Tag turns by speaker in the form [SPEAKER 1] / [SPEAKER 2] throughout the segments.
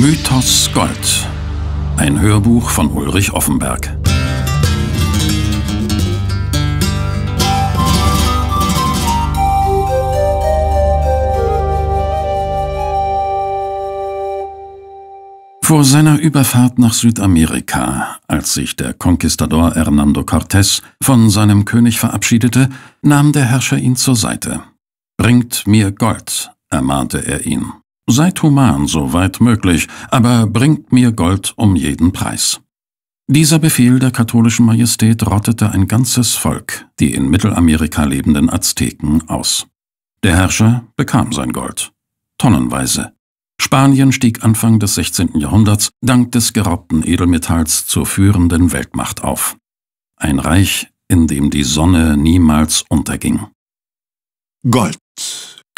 [SPEAKER 1] Mythos Gold. Ein Hörbuch von Ulrich Offenberg. Vor seiner Überfahrt nach Südamerika, als sich der Konquistador Hernando Cortés von seinem König verabschiedete, nahm der Herrscher ihn zur Seite. Bringt mir Gold, ermahnte er ihn. Seid human, soweit möglich, aber bringt mir Gold um jeden Preis. Dieser Befehl der katholischen Majestät rottete ein ganzes Volk, die in Mittelamerika lebenden Azteken, aus. Der Herrscher bekam sein Gold. Tonnenweise. Spanien stieg Anfang des 16. Jahrhunderts dank des geraubten Edelmetalls zur führenden Weltmacht auf. Ein Reich, in dem die Sonne niemals unterging. Gold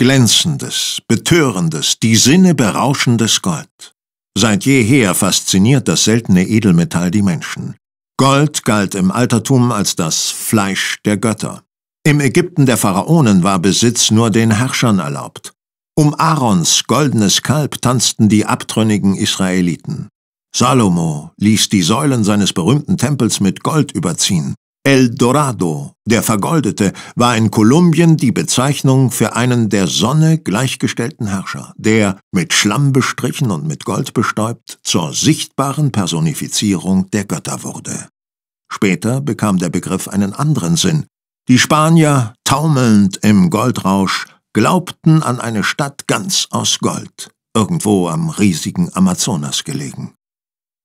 [SPEAKER 1] glänzendes, betörendes, die Sinne
[SPEAKER 2] berauschendes Gold. Seit jeher fasziniert das seltene Edelmetall die Menschen. Gold galt im Altertum als das Fleisch der Götter. Im Ägypten der Pharaonen war Besitz nur den Herrschern erlaubt. Um Aarons goldenes Kalb tanzten die abtrünnigen Israeliten. Salomo ließ die Säulen seines berühmten Tempels mit Gold überziehen. El Dorado, der Vergoldete, war in Kolumbien die Bezeichnung für einen der Sonne gleichgestellten Herrscher, der, mit Schlamm bestrichen und mit Gold bestäubt, zur sichtbaren Personifizierung der Götter wurde. Später bekam der Begriff einen anderen Sinn. Die Spanier, taumelnd im Goldrausch, glaubten an eine Stadt ganz aus Gold, irgendwo am riesigen Amazonas gelegen.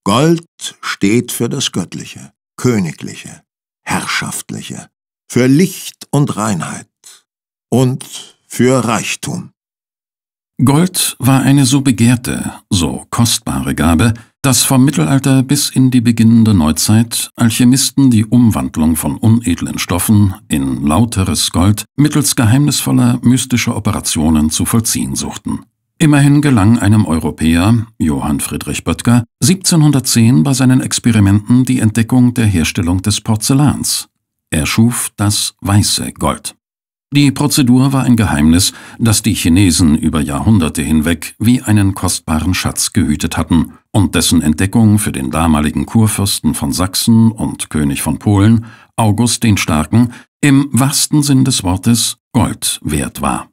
[SPEAKER 2] Gold steht für das Göttliche, Königliche, Herrschaftliche, für Licht und Reinheit und für Reichtum.
[SPEAKER 1] Gold war eine so begehrte, so kostbare Gabe, dass vom Mittelalter bis in die beginnende Neuzeit Alchemisten die Umwandlung von unedlen Stoffen in lauteres Gold mittels geheimnisvoller mystischer Operationen zu vollziehen suchten Immerhin gelang einem Europäer, Johann Friedrich Böttger, 1710 bei seinen Experimenten die Entdeckung der Herstellung des Porzellans. Er schuf das weiße Gold. Die Prozedur war ein Geheimnis, das die Chinesen über Jahrhunderte hinweg wie einen kostbaren Schatz gehütet hatten und dessen Entdeckung für den damaligen Kurfürsten von Sachsen und König von Polen, August den Starken, im wahrsten Sinn des Wortes Gold wert war.